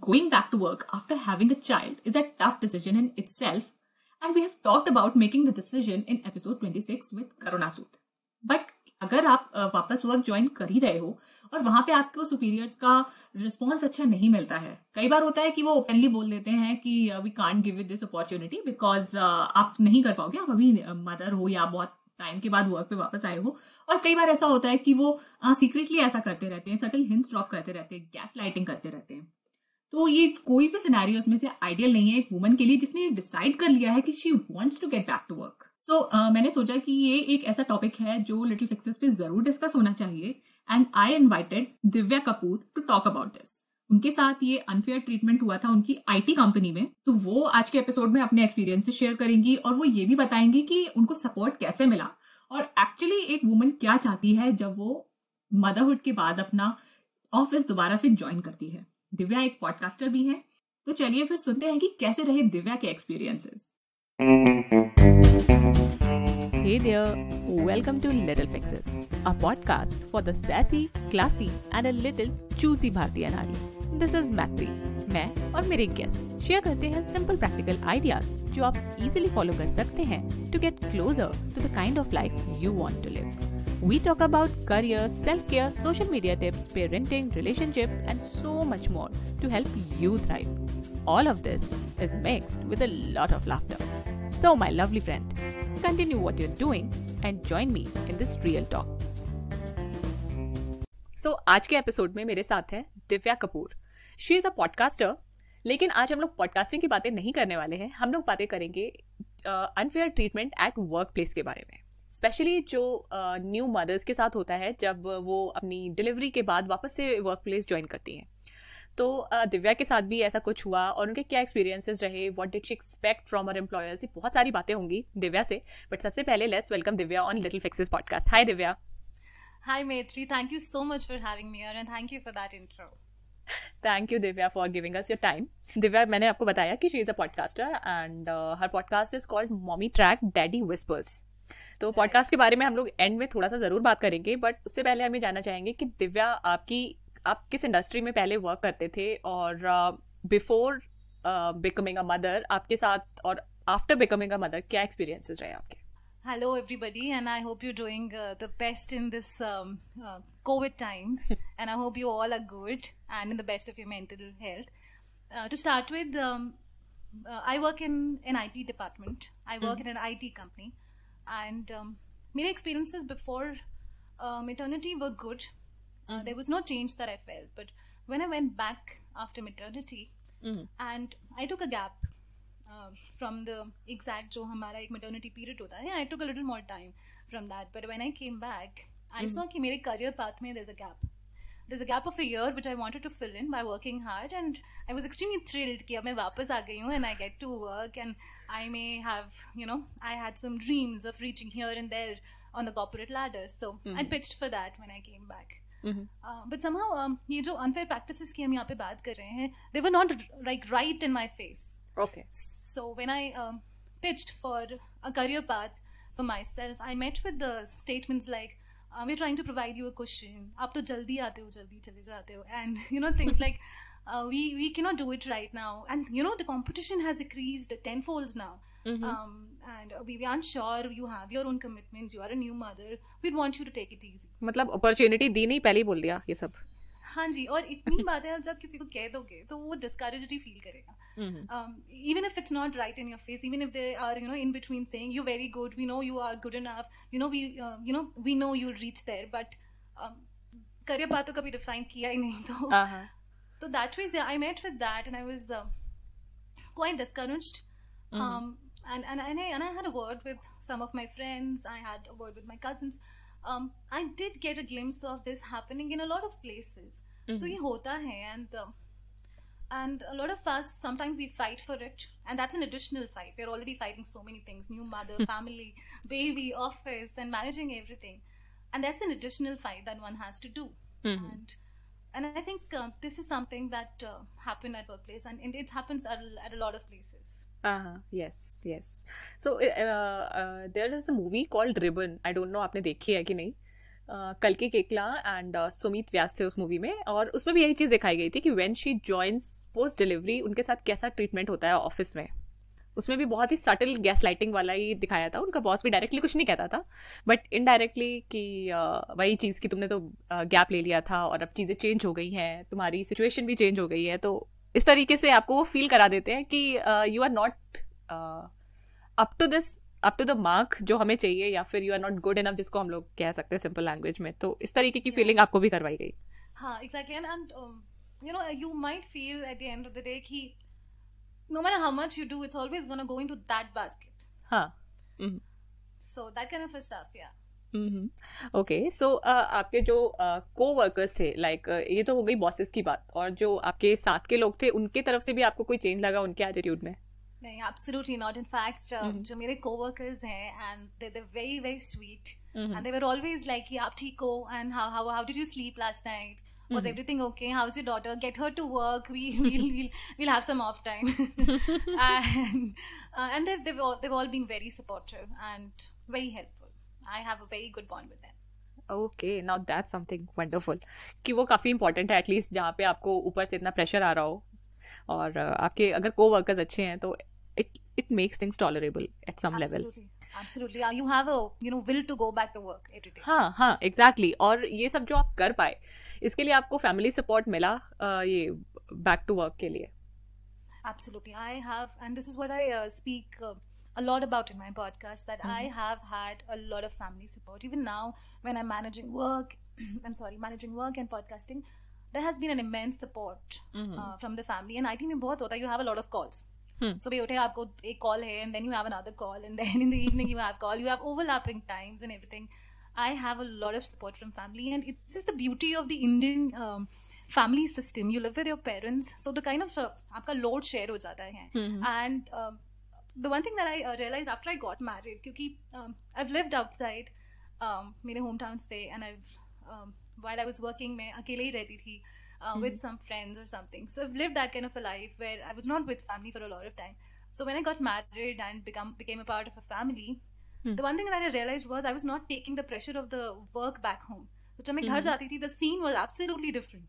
Going back to work after having a child is a tough decision in itself, and we have talked about making the decision in episode 26 with Karuna Sooth. But अगर आप वापस work join कर ही रहे हो और वहां पे आपको सुपीरियर्स का रिस्पॉन्स अच्छा नहीं मिलता है कई बार होता है कि वो ओपनली बोल देते हैं कि we can't give this opportunity because आप नहीं कर पाओगे आप अभी मदर हो या बहुत टाइम के बाद वर्क पे वापस आए हो और कई बार ऐसा होता है कि वो सीक्रेटली ऐसा करते रहते हैं सटल हिंस ड्रॉप करते रहते हैं गैस लाइटिंग करते रहते हैं तो ये कोई भी सिनारी उसमें से आइडियल नहीं है एक वुमन के लिए जिसने डिसाइड कर लिया है कि she wants to get back to work so मैंने सोचा कि ये एक ऐसा टॉपिक है जो लिटिल फिक्सेस पे जरूर डिस्कस होना चाहिए and I invited Divya Kapoor to talk about this उनके साथ ये अनफेयर ट्रीटमेंट हुआ था उनकी आईटी कंपनी में तो वो आज के एपिसोड में अपने एक्सपीरियंस शेयर करेंगी और वो ये भी बताएंगी कि उनको सपोर्ट कैसे मिला और एक्चुअली एक वुमन क्या चाहती है जब वो मदरहुड के बाद अपना ऑफिस दोबारा से ज्वाइन करती है दिव्या एक पॉडकास्टर भी है तो चलिए फिर सुनते हैं कि कैसे रहे दिव्या के experiences hey there welcome to little fixes a podcast for the sassy classy and a little choosy भारतीय नारी दिस इज मैत्री मैं और मेरे गेस्ट शेयर करते हैं सिंपल प्रैक्टिकल आइडियाज जो आप इजीली फॉलो कर सकते हैं to get closer to the kind of life you want to live We talk about career, self care, social media tips, parenting, relationships, and so much more to help you thrive. All of this is mixed with a lot of laughter. So, my lovely friend, continue what you're doing and join me in this real talk. So so, आज के episode में मेरे साथ हैं Divya Kapoor she is a podcaster लेकिन आज हम लोग पॉडकास्टिंग की बातें नहीं करने वाले हैं हम लोग बातें करेंगे unfair treatment at work place के बारे में स्पेशली जो न्यू uh, मदर्स के साथ होता है जब वो अपनी डिलीवरी के बाद वापस से वर्क प्लेस ज्वाइन करती हैं तो uh, दिव्या के साथ भी ऐसा कुछ हुआ और उनके क्या एक्सपीरियंसेस रहे what did she expect from her employers ये बहुत सारी बातें होंगी दिव्या से बट सबसे पहले let's welcome Divya on little fixes podcast hi Divya hi Maitri thank you so much for having me and thank you for that intro thank you Divya for giving us your time Divya मैंने आपको बताया कि she is a podcaster and her podcast is called mommy track daddy whispers तो podcast के बारे में हम लोग एंड में थोड़ा सा जरूर बात करेंगे बट उससे पहले हमें जानना चाहेंगे कि दिव्या आपकी आप किस इंडस्ट्री में पहले वर्क करते थे और बिफोर बिकमिंग अ मदर आपके साथ और आफ्टर बिकमिंग अ मदर क्या एक्सपीरियंसेस रहे आपके hello everybody and I hope you doing the best in this covid times and I hope you all are good and in the best of your mental health to start with I work in an I T department I work in an I T company and um, my experiences before uh, maternity were good. Uh, mm-hmm. Uh, there was no change that I felt, but when I went back after maternity, mm-hmm. and I took a gap uh, from the exact jo hamara ek maternity period yeah, I took a little more time from that. But when I came back, I mm-hmm. saw that my career path there's a gap there's a gap of a year which I wanted to fill in by working hard, and I was extremely thrilled that I'm back. and I get to work and I may have you know I had some dreams of reaching here and there on the corporate ladder, so mm-hmm. I pitched for that when I came back. Mm-hmm. Uh, but somehow, um, जो unfair practices की हम यहाँ पे बात कर they were not like right in my face. Okay. So when I um, pitched for a career path for myself, I met with the statements like, we trying to provide you a question आप तो जल्दी आते हो जल्दी चले जाते हो and you know things like we we cannot do it right now and you know the competition has increase ten fold now and we we are sure you have your own commitment you are a mother we want you to take it easy मतलब opportunity दी नहीं पहले ही बोल दिया ये सब हाँ जी और इतनी बातें आप जब किसी को कह दोगे तो वो डिस्करेज भी फील करेगा mm-hmm. um, even if it's not right in your face even if they are you know in between saying you're very good we know you are good enough you know we uh, you know we know you'll reach there but career um, career बात define कभी define किया So नहीं तो uh-huh. I met with that, and I was uh, quite discouraged mm-hmm. um, and and and I, and I had a word with some of my friends I had a word with my cousins um, I did get a glimpse of this happening in a lot of places. Mm-hmm. So ये hota hai and uh, and a lot of us sometimes we fight for it and that's an additional fight we're already fighting so many things new mother family baby office and managing everything and that's an additional fight that one has to do mm-hmm. and and i think uh, this is something that uh, happened at workplace and it, it happens at, at a lot of places uh-huh. yes yes so uh, uh, there is a movie called ribbon i don't know aapne dekhi hai ki nahi कल के केकला and Sumit व्यास थे उस movie में और उसमें भी यही चीज़ दिखाई गई थी कि when she joins post delivery उनके साथ कैसा ट्रीटमेंट होता है ऑफिस में उसमें भी बहुत ही सटल गैस लाइटिंग वाला ही दिखाया था उनका बॉस भी डायरेक्टली कुछ नहीं कहता था बट इनडायरेक्टली कि वही चीज़ कि तुमने तो गैप ले लिया था और अब चीज़ें चेंज हो गई हैं तुम्हारी सिचुएशन भी चेंज हो गई है तो इस तरीके से आपको वो फील करा देते हैं कि you are not up to this up to the mark जो हमें चाहिए या फिर you are not good enough जिसको हम लोग कह सकते हैं सिंपल लैंग्वेज में तो इस तरीके की फीलिंग yeah. आपको भी करवाई गई हाँ exactly and you know you might feel at the end of the day कि no matter how much you do it's always gonna go into that basket हां so that kind of a stuff या okay so आपके जो को workers थे like ये तो हो गई बॉसेस की बात और जो आपके साथ के लोग थे उनके तरफ से भी आपको कोई चेंज लगा उनके एटीट्यूड में नहीं एब्सोल्युटली नॉट इन फैक्ट जो मेरे कोवर्कर्स हैं and they they very very sweet and they were always like कि आप ठीक हो and how how how did you sleep last night was everything okay how is your daughter get her to work we will will will have some of time and and they they all been very supportive and very helpful I have a very good bond with them okay not that something wonderful कि वो काफ़ी important है at least जहाँ पे आपको ऊपर से इतना प्रेशर आ रहा हो और uh, आपके अगर को वर्कर्स अच्छे हैं तो it it makes things tolerable at some absolutely. level absolutely you have a you know will to go back to work every day हाँ हाँ exactly और ये सब जो आप कर पाए इसके लिए आपको फैमिली सपोर्ट मिला ये बैक टू वर्क के लिए absolutely I have and this is what I uh, speak uh, a lot about in my podcast that mm-hmm. I have had a lot of family support even now when I'm managing work I'm sorry managing work and podcasting there has been an immense support mm-hmm. uh, from the family and IT में बहुत होता है you have a lot of calls सुबह hmm. उठे आपको एक call है and then you have another call and then in the evening you have call you have overlapping times and everything I have a lot of support from family and it's is the beauty of the Indian family system you live with your parents so the kind of आपका load share हो जाता है and the one thing that I realise after I got married क्योंकि I lived outside मेरे home town से and I while I was working, I was alone uh, mm with some friends or something. So I've lived that kind of a life where I was not with family for a lot of time. So when I got married and become became a part of a family, hmm. the one thing that I realized was I was not taking the pressure of the work back home. When I was home, the scene was absolutely different.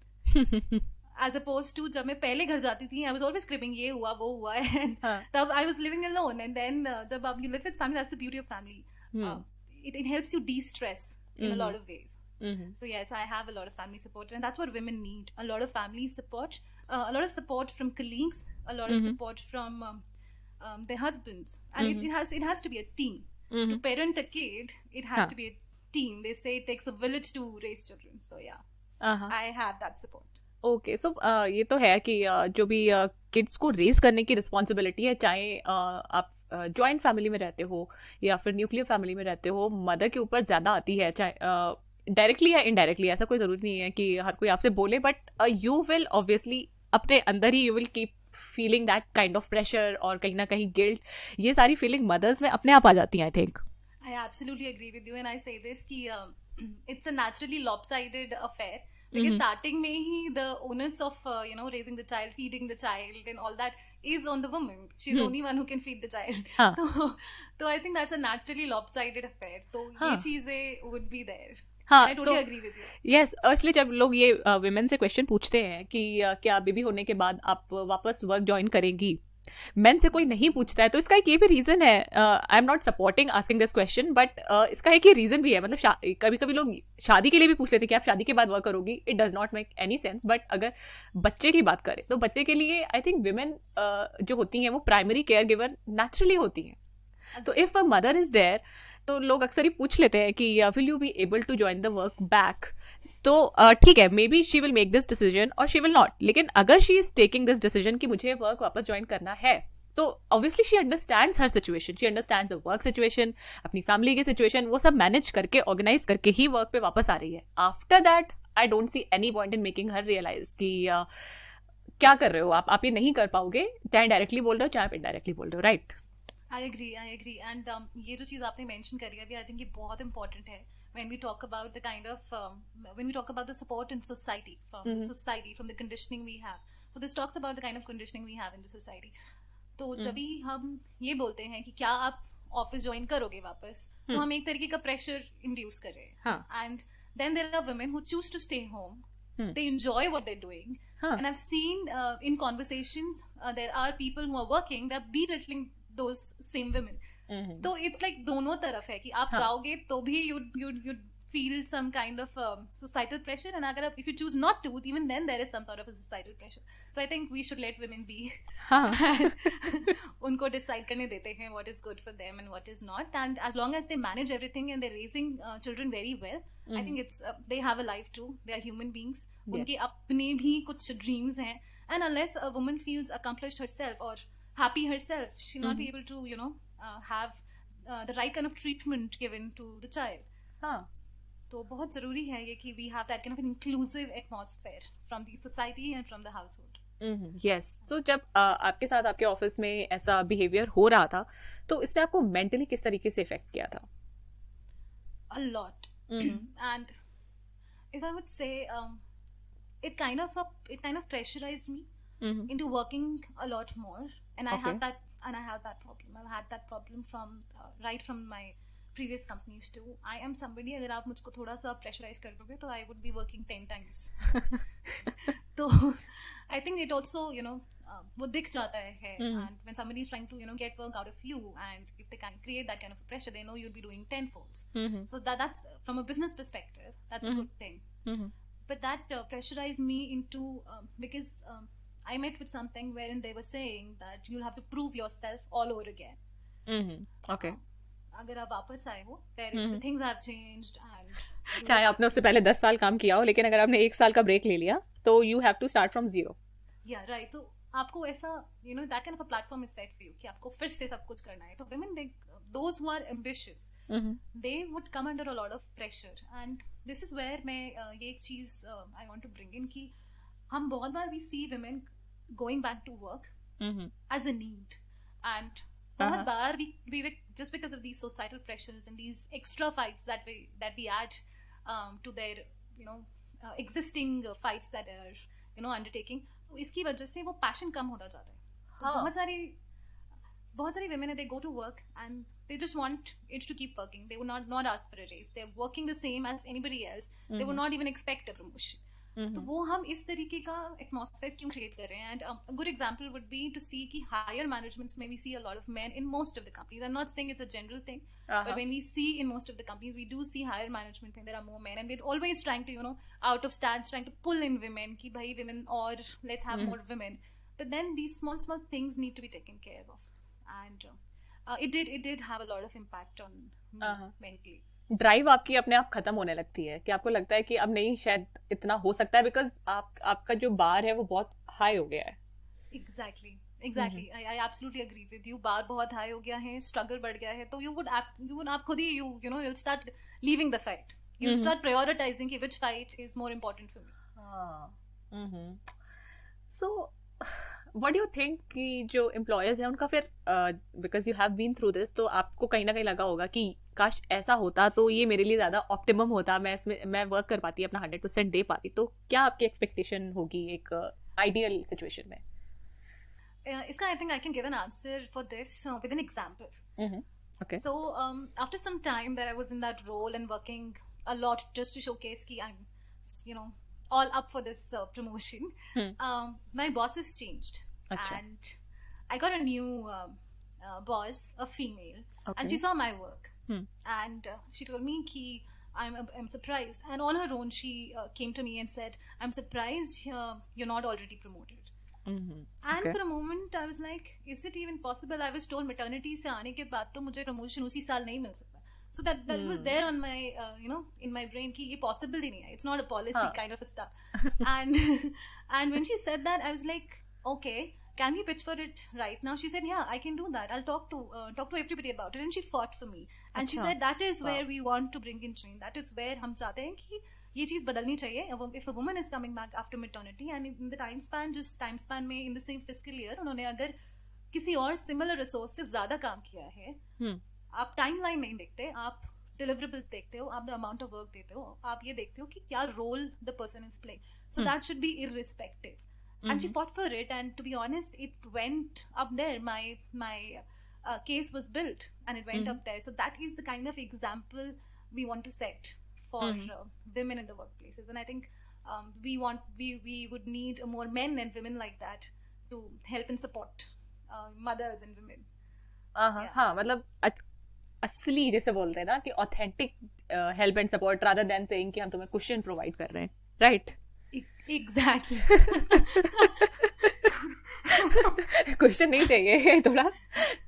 As opposed to when I was home I was always scribbling, this happened, that happened. I was living alone. And then uh, you live with family, that's the beauty of family. Hmm. Uh, it, helps you de-stress in a hmm. lot of ways. Mm-hmm. So yes, I have a lot of family support, and that's what women need: a lot of family support, uh, a lot of support from colleagues, a lot mm-hmm. of support from um, um, their husbands, and mm-hmm. it, it, has it has to be a team. Mm-hmm. To parent a kid, it has huh. to be a team. They say it takes a village to raise children. So yeah, uh-huh. I have that support. Okay so ये तो है कि जो भी kids को raise करने की responsibility है चाहे आप जॉइंट फैमिली में रहते हो या फिर न्यूक्लियर फैमिली में रहते हो मदर के ऊपर ज़्यादा आती है चाहे डायरेक्टली या इनडायरेक्टली ऐसा कोई जरूरी नहीं है कि हर कोई आपसे बोले बट यू विल ऑब्वियसली अपने अंदर ही you will keep feeling that kind of pressure और कहीं ना कहीं गिल्ट ये सारी फीलिंग मदर्स में अपने आप आ जाती हैं I think I absolutely agree with you and I say this कि it's a naturally lopsided affair because starting में ही the onus of you know raising the child feeding the child and all that is on the woman she is only one who can feed the child तो I think that's a naturally lopsided affair तो ये चीजें would be there हाँ yes तो जब लोग ये women से क्वेश्चन पूछते हैं कि क्या बेबी होने के बाद आप वापस वर्क ज्वाइन करेंगी मैन से कोई नहीं पूछता है तो इसका एक ये भी रीज़न है I am not supporting asking this question but इसका एक ये रीज़न भी है मतलब कभी कभी लोग शादी के लिए भी पूछ लेते हैं कि आप शादी के बाद वर्क करोगी it does not make any sense but अगर बच्चे की बात करें तो बच्चे के लिए आई थिंक वेमेन जो होती हैं वो प्राइमरी केयर गिवर नेचुरली होती हैं तो if a mother is there तो लोग अक्सर ही पूछ लेते हैं कि will you be able to join the work back तो ठीक है maybe she will make this decision और शी विल नॉट लेकिन अगर she is taking this decision कि मुझे वर्क वापस ज्वाइन करना है तो obviously she understand her situation she understand work situation अपनी फैमिली की सिचुएशन वो सब मैनेज करके ऑर्गेनाइज करके ही वर्क पे वापस आ रही है after that I don't see any point in making her realise कि uh, क्या कर रहे हो आप आप ये नहीं कर पाओगे चाहे डायरेक्टली बोल रहे हो चाहे आप इनडायरेक्टली बोल रहे हो right I agree I agree and ये जो चीज़ आपने मैंशन करी अभी आई थिंक ये बहुत इंपॉर्टेंट है when we talk about the kind of when we talk about the support in society from the society from the conditioning we have so this talks about the kind of conditioning we have in the society तो mm. जब भी हम ये बोलते हैं कि क्या आप ऑफिस ज्वाइन करोगे वापस तो mm. हम एक तरीके का प्रेशर इंड्यूस कर रहे हैं and then there are women who choose to stay home they enjoy what they're doing and I seen in conversation there are people who are working they are belittling those same women तो it's like दोनों तरफ है कि आप जाओगे तो भी you you you feel some kind of um, societal pressure and agar if you choose not to even then there is some sort of a societal pressure so i think we should let women be unko decide karne dete hain what is good for them and what is not and as long as they manage everything and they're raising uh, children very well mm. i think it's uh, they have a life too they are human beings yes. unke apne bhi kuch dreams hain and unless a woman feels accomplished herself or happy herself. She'll not mm-hmm. be able to, you know, uh, have uh, the right kind of treatment given to the child. Huh. तो बहुत जरूरी है ये कि we have that kind of an inclusive atmosphere from the society and from the household yes so जब uh, आपके साथ आपके ऑफिस में ऐसा बिहेवियर हो रहा था तो इसने आपको मेंटली किस तरीके से इफेक्ट किया था a lot and if I would say it kind of it kind of pressurised me Mm-hmm. into working a lot more and i have that and i had that problem i've had that problem from uh, right from my previous companies too i am somebody agar aap mujhko thoda sa pressurize kar doge to i would be working 10 times so i think it also you know uh, wo mm-hmm. when somebody is trying to get work out of you and if they can create that kind of pressure they know you'll be doing 10 folds mm-hmm. so that's from a business perspective that's a good thing but that uh, pressurized me into um, because um, I met with something wherein they were saying that you'll have to prove yourself all over again. Mm-hmm. Okay. Um, अगर आप वापस आए हो things have changed and चाहे आपने उससे पहले दस साल काम किया हो लेकिन अगर आपने एक साल का ब्रेक ले लिया तो you have to start from zero या राइट तो आपको ऐसा you know that kind of a platform is set for you कि आपको फिर से सब कुछ करना है तो women they those who are ambitious they would come under a lot of pressure and this is where मैं uh, ये एक चीज I want to bring in कि हम बहुत बार we see women going back to work mm-hmm. as a need and uh-huh. bar we, we were, just because of these societal pressures and these extra fights that we that we add um, to their you know uh, existing uh, fights that are you know undertaking iski इसकी वजह से वो passion कम होता जाता है हाँ. women they go to work and they just want it to keep working they would not not ask for a raise they're working the same as anybody else mm-hmm. they would mm-hmm. not even expect a promotion तो mm-hmm. वो हम इस तरीके का atmosphere क्यों create कर रहे हैं and good example would be to see की हायर मैनेजमेंट में we see a lot of men in most of the companies are not saying it's a general thing but when we see in most of the companies we do see higher management में there are more men and they're always trying to you know out of stand trying to pull in women की भाई women और let's have more women but then these small small things need to be taken care of and it did it did have a lot of impact on mentally drive आपकी अपने आप खत्म होने लगती है कि आपको लगता है कि अब नहीं शायद इतना हो सकता है बिकॉज आप आपका जो बार है वो बहुत हाई हो गया है exactly exactly I I absolutely agree with you बार बहुत हाई हो गया है स्ट्रगल बढ़ गया है तो यू वुड यू वुड आप खुद ही you you know you start leaving the fight you start prioritizing कि which fight is more important for me so what you think कि जो एम्प्लॉयर्स हैं उनका फिर because you have been through this तो आपको कहीं ना कहीं लगा होगा कि काश ऐसा होता तो ये मेरे लिए ज्यादा ऑप्टिमम होता मैं इसमें मैं वर्क कर पाती अपना हंड्रेड परसेंट दे पाती तो क्या आपकी एक्सपेक्टेशन होगी एक आइडियल uh, सिचुएशन में uh, इसका I think I can give an answer for this with an example okay so after some time that I was in that role and working a lot just to showcase की I am you know all up for this promotion my boss has changed and I got a new boss a female and she saw my work Hmm. And uh, she told me ki I'm I'm surprised. And on her own, she uh, came to me and said, "I'm surprised uh, you're not already promoted." Mm-hmm. And okay. for a moment, I was like, "Is it even possible?" I was told maternity से आने के बाद तो मुझे promotion उसी साल नहीं मिल सकता. So that that hmm. was there on my uh, you know in my brain कि ये possible ही नहीं है. It's not a policy huh. kind of a stuff. and and when she said that, I was like, okay. can we pitch for it right now she said yeah i can do that i'll talk to uh, talk to everybody about it and she fought for me and she said that is where we want to bring in change. that is where hum chahte hain ki ye cheez badalni chahiye if a woman is coming back after maternity and in the time span just time span mein in the same fiscal year unhone agar किसी और similar resource से ज्यादा काम किया है hmm. आप timeline नहीं देखते आप डिलीवरेबल देखते हो आप द अमाउंट ऑफ वर्क देते हो आप ये देखते हो कि क्या role the person Mm-hmm. And she mm-hmm. fought for it. And to be honest, it went up there. My my uh, case was built, and it went mm-hmm. up there. So that is the kind of example we want to set for mm-hmm. uh, women in the workplaces. And I think um, we want we we would need more men and women like that to help and support uh, mothers and women. Uh-huh. हाँ मतलब असली जैसे बोलते हैं ना कि authentic help and support rather than saying कि हम तुम्हें क्वेश्चन प्रोवाइड कर रहे हैं राइट एग्जैक्टली e-, क्वेश्चन नहीं चाहिए थोड़ा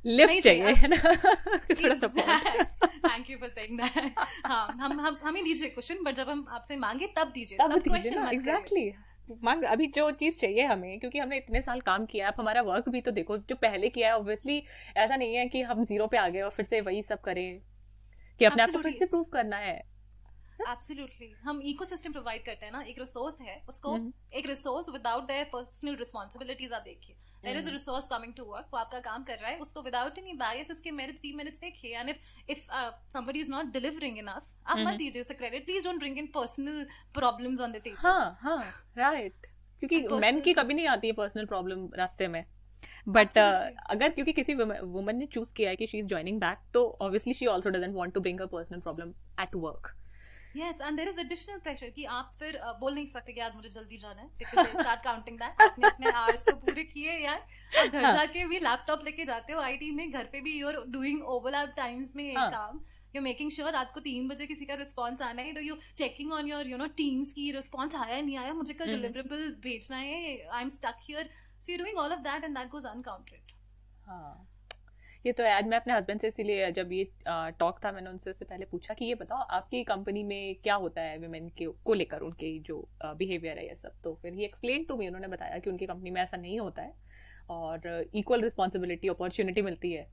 लिफ्ट चाहिए है ना थोड़ा support thank you for saying that हम हम हम ही दीजिए क्वेश्चन बट जब हम आपसे मांगे तब दीजिए तब, क्वेश्चन एग्जैक्टली मांग अभी जो चीज़ चाहिए हमें क्योंकि हमने इतने साल काम किया है हमारा वर्क भी तो देखो जो पहले किया है ऑब्वियसली ऐसा नहीं है कि हम जीरो पे आ गए और फिर से वही सब करें कि अपने आप को फिर से प्रूफ करना है एब्सोल्युटली हम इकोसिस्टम प्रोवाइड करते हैं ना एक रिसोर्स है उसको हम्म। एक resource without their personal responsibilities आप देखिए there is a resource coming to work वो आपका काम कर रहा है उसको विदाउट एनी बायस उसके मेरिट्स डी मेरिट्स देखिए and if if somebody is not delivering enough आप हम्म। मत दीजिए उसे credit please don't bring in personal problems on the table हां हां राइट क्योंकि मेन की कभी नहीं आती है पर्सनल प्रॉब्लम रास्ते में बट uh, अगर क्योंकि किसी वुमन ने चूज किया है कि शी इज ज्वाइनिंग बैक तो obviously she also doesn't want to bring a personal problem at work yes and there is additional pressure कि आप फिर uh, बोल नहीं सकते कि आज मुझे जल्दी जाना है स्टार्ट काउंटिंग अपने अपने आवर्स तो पूरे किए यार और घर हाँ। जाके भी लैपटॉप लेके जाते हो आईटी में घर पे भी you are doing overlap times में एक हाँ। काम यू मेकिंग श्योर रात को तीन बजे किसी का रिस्पॉन्स आना है तो you checking on your you know teams की रिस्पॉन्स आया नहीं आया मुझे कल डिलीवरेबल हम्म। भेजना है I am stuck here so you doing all of that and that goes uncounted हाँ ये तो है आज मैं अपने हस्बैंड से इसीलिए जब ये टॉक था मैंने उनसे उससे पहले पूछा कि ये बताओ आपकी कंपनी में क्या होता है वीमेन के को लेकर उनके जो बिहेवियर है ये सब तो फिर ही एक्सप्लेन टू मी उन्होंने बताया कि उनकी कंपनी में ऐसा नहीं होता है और इक्वल रिस्पॉन्सिबिलिटी अपॉर्चुनिटी मिलती है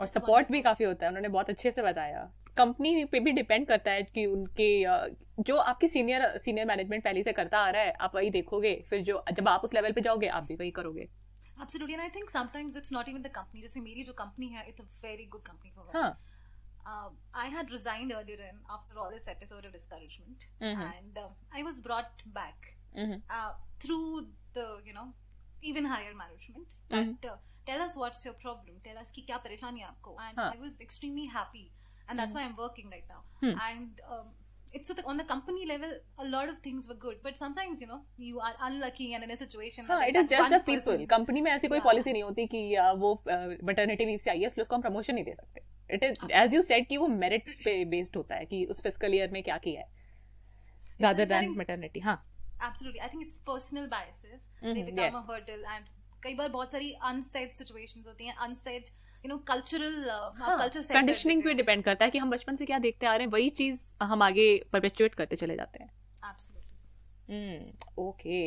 और सपोर्ट भी काफ़ी होता है उन्होंने बहुत अच्छे से बताया कंपनी पे भी डिपेंड करता है कि उनके जो आपके सीनियर सीनियर मैनेजमेंट पहले से करता आ रहा है आप वही देखोगे फिर जो जब आप उस लेवल पे जाओगे आप भी वही करोगे Absolutely, and I think sometimes it's not even the company. जैसे meri jo company hai it's a very good company for women. Huh. Uh, I had resigned earlier in after all this episode of discouragement, mm-hmm. and uh, I was brought back mm-hmm. uh, through the you know even higher management. Mm-hmm. But tell us what's your problem. Tell us ki kya pareshani aapko. And huh. I was extremely happy, and that's mm-hmm. why I'm working right now. Hmm. And um, it's so the, on the company level, a lot of things were good, but sometimes you know you are unlucky and in a situation. huh, it is just the person. people. company mein aise koi yeah. policy nahi hoti ki uh, wo uh, maternity leave se आई है इसलिए उसको हम promotion नहीं दे सकते. It is okay. as you said ki wo merit pe based hota hai ki us fiscal year mein kya kiya hai Rather than maternity, हाँ. Absolutely, I think it's personal biases. Mm-hmm, they become yes. a hurdle and कई बार बहुत सारी unset situations होती हैं unset you know cultural culture conditioning पे depend करता है कि हम बचपन से क्या देखते आ रहे हैं वही चीज हम आगे परपेचुएट करते चले जाते हैं ओके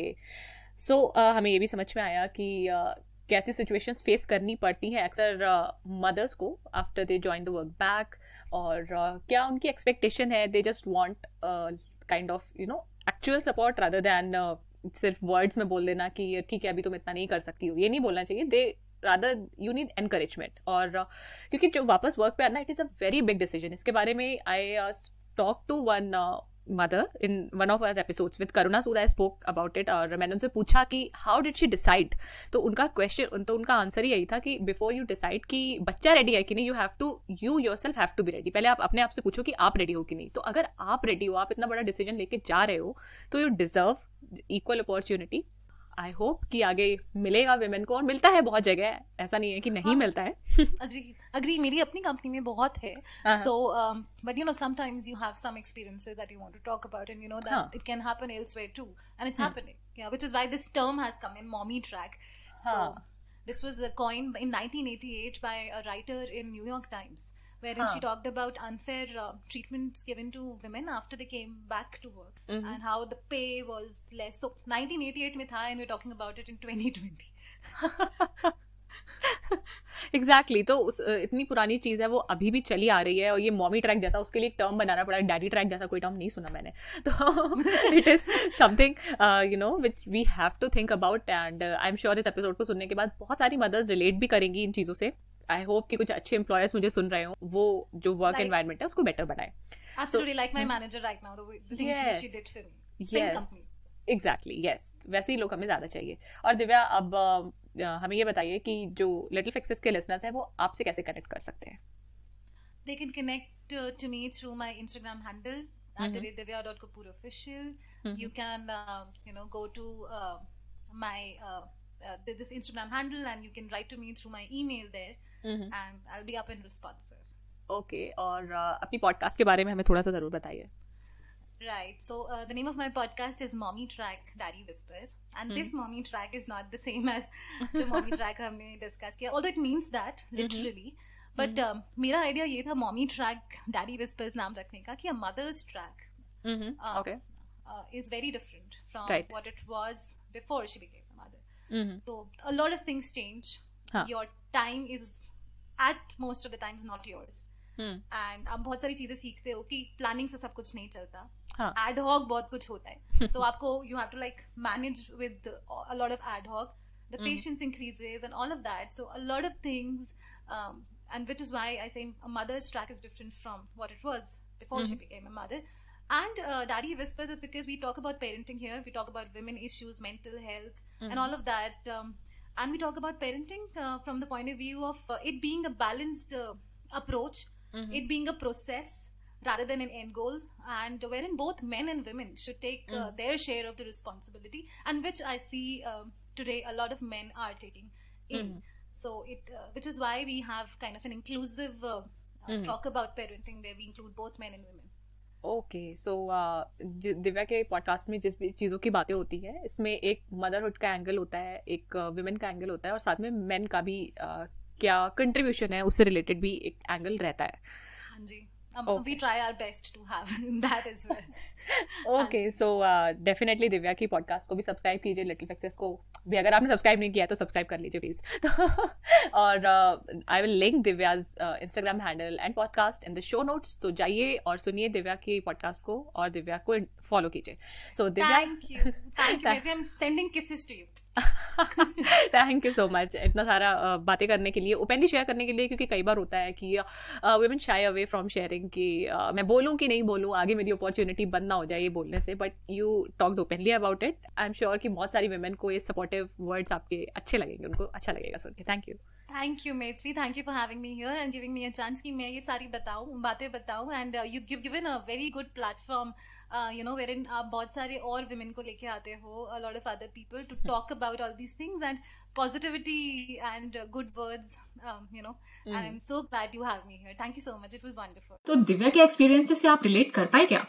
सो हम्म, uh, हमें ये भी समझ में आया कि uh, कैसी सिचुएशंस फेस करनी पड़ती हैं अक्सर मदर्स uh, को after they join the work back और uh, क्या उनकी एक्सपेक्टेशन है they just want kind of you know actual support rather than सिर्फ वर्ड्स में बोल देना कि ठीक है अभी तुम इतना नहीं कर सकती हो ये नहीं बोलना चाहिए they rather you need encouragement और uh, क्योंकि जो वापस वर्क पे आना it is a very big decision इसके बारे में I talk to one mother in one of our episodes with Karuna Sood I spoke about it और मैंने उनसे पूछा कि हाउ डिड शी डिसाइड तो उनका क्वेश्चन तो उनका आंसर ही यही था कि बिफोर यू डिसाइड कि बच्चा रेडी है कि नहीं you have to you yourself have to be ready पहले आप अपने आप से पूछो कि आप रेडी हो कि नहीं तो अगर आप रेडी हो आप इतना बड़ा डिसीजन लेके जा रहे हो तो you deserve equal opportunity I hope कि आगे मिलेगा वेमेन को और मिलता है बहुत जगह ऐसा नहीं है कि नहीं हाँ, मिलता है अग्री अग्री मेरी अपनी कंपनी में बहुत है so but you know sometimes you have some experiences that you want to talk about and you know that it can happen elsewhere too and it's happening yeah which is why this term has come in mommy track so this was coined in 1988 हाँ। by a writer in New York Times wherein huh. she talked about unfair uh, treatments given to women after they came back to work mm-hmm. and how the pay was less. So 1988 mein tha and we're talking about it in 2020. Exactly exactly. तो उस, इतनी पुरानी चीज़ है वो अभी भी चली आ रही है और ये मॉमी ट्रैक जैसा उसके लिए टर्म बनाना पड़ा डैडी ट्रैक जैसा कोई टर्म नहीं सुना मैंने तो it is something you know which we have to think about and I am sure इस एपिसोड को सुनने के बाद बहुत सारी मदर्स रिलेट भी करेंगी इन चीज़ों से आई होप कि कुछ अच्छे एम्प्लॉयर्स मुझे सुन रहे हो वो जो वर्क एनवायरनमेंट है उसको बेटर बनाए absolutely like my manager right now the she did yes exactly yes वैसे ही लोग हमें ज़्यादा चाहिए और दिव्या अब हमें ये बताइए कि जो लिटिल फिक्सेस के लिसनर्स हैं वो आपसे कैसे कनेक्ट कर सकते हैं they can connect to me through my Instagram handle at mm-hmm. divya.kapoor official mm-hmm. you uh, uh, uh, uh this instagram handle and you can write to me through my email there and I be up and responsive okay और अपनी podcast के बारे में हमें थोड़ा सा ज़रूर बताइए Right. So uh, the name of my podcast is Mommy Track Daddy Whispers, and mm-hmm. this Mommy Track is not the same as the Mommy Track हमने discuss किया. Although it means that literally, mm-hmm. but mm-hmm. Uh, मेरा idea ये था Mommy Track Daddy Whispers नाम रखने का कि a mother's track mm-hmm. uh, okay. uh, is very different from right. what it was before she became a mother. Mm-hmm. So a lot of things change. Huh. Your time is at most of the times not yours and आप बहुत सारी चीजें सीखते हो कि planning से सब कुछ नहीं चलता एड हाँ। हॉक बहुत कुछ होता है तो आपको you have to like manage with a lot of ad hoc the patience increases and all of that so a lot of things and which is why I see mothers track is different from what it was before she became mother and daddy whispers is because we talk about parenting here we talk about women issues mental health and all of that and we talk about parenting uh, from the point of view of uh, it being a balanced uh, approach, mm-hmm. it being a process rather than an end goal, and wherein both men and women should take uh, mm-hmm. their share of the responsibility, and which I see um, today a lot of men are taking in. Mm-hmm. So it, uh, which is why we have kind of an inclusive mm-hmm. talk about parenting where we include both men and women. Okay so Divya के podcast में जिस भी चीज़ों की बातें होती है इसमें एक मदरहुड का एंगल होता है एक वुमेन का एंगल होता है और साथ में मेन का भी uh, क्या कंट्रीब्यूशन है उससे रिलेटेड भी एक एंगल रहता है हाँ जी Um, okay. We try our best to have that as well. okay, so uh, Divya की पॉडकास्ट को भी सब्सक्राइब कीजिए लिटिल फ्लेक्सेस को भी अगर आपने सब्सक्राइब नहीं किया तो सब्सक्राइब कर लीजिए प्लीज और I will link Divya's Instagram handle and podcast in the show notes तो जाइए और सुनिए दिव्या की पॉडकास्ट को और दिव्या को फॉलो कीजिए so Divya thank you thank you sending kisses to you thank you so much इतना सारा बातें करने के लिए ओपनली शेयर करने के लिए क्योंकि कई बार होता है कि women shy away from sharing कि मैं बोलूँ कि नहीं बोलूँ आगे मेरी अपॉर्चुनिटी बंद ना हो जाए ये बोलने से but you talked openly about it I am sure कि बहुत सारी वेमेन को ये सपोर्टिव वर्ड्स आपके अच्छे लगेंगे उनको अच्छा लगेगा सुन के thank you thank you Maitri thank you for having me here and giving me a chance कि मैं ये सारी बताऊँ बातें बताऊँ and you give given a very good platform you know where in आप बहुत सारे और विमेन को लेके आते हो lot of other people to talk about all these things and positivity and good words you know I am so glad you have me here thank you so much it was wonderful तो दिव्या के experiences से आप relate कर पाए क्या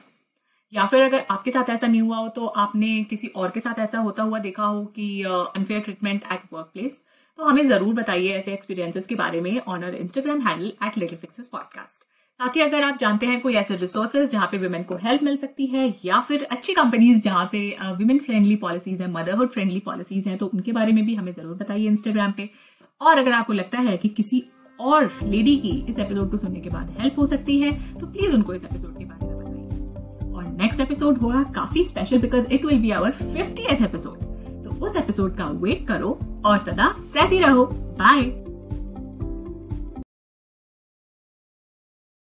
या फिर अगर आपके साथ ऐसा नहीं हुआ हो तो आपने किसी और के साथ ऐसा होता हुआ देखा हो कि unfair treatment at work workplace तो हमें जरूर बताइए ऐसे एक्सपीरियंसेस के बारे में on our Instagram handle at Little fixes podcast साथ ही अगर आप जानते हैं कोई ऐसे रिसोर्सेज जहाँ पे वुमेन को हेल्प मिल सकती है या फिर अच्छी कंपनीज जहाँ पे वुमेन फ्रेंडली पॉलिसीज हैं मदरहुड फ्रेंडली पॉलिसीज हैं तो उनके बारे में भी हमें जरूर बताइए इंस्टाग्राम पे और अगर आपको लगता है कि किसी और लेडी की इस एपिसोड को सुनने के बाद हेल्प हो सकती है तो प्लीज उनको इस एपिसोड के बारे में बताइए और नेक्स्ट एपिसोड होगा काफी special because it will be our fifty episode तो उस एपिसोड का वेट करो और सदा सैसी रहो बाय